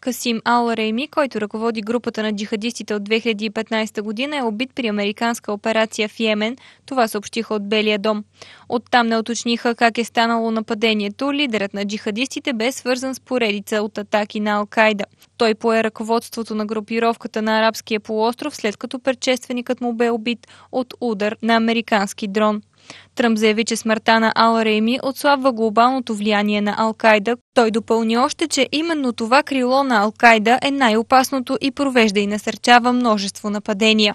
Касим Ал Рейми, който ръководи групата на джихадистите от 2015 година, е убит при американска операция в Йемен. Това съобщиха от Белия дом. Оттам не оточниха, как е станало нападението. Лидерът на джихадистите бе свързан с поредица от атаки на Ал-Кайда. Той пое ръководството на групировката на Арабския полуостров, след като предшественикът му бе убит от удар на американски дрон. Тръмп заяви, че смъртта на Ал Рейми отслабва глобалното влияние на Ал-Кайда. Той допълни още, че именно това крило на Ал-Кайда е най-опасното и провежда и насърчава множество нападения.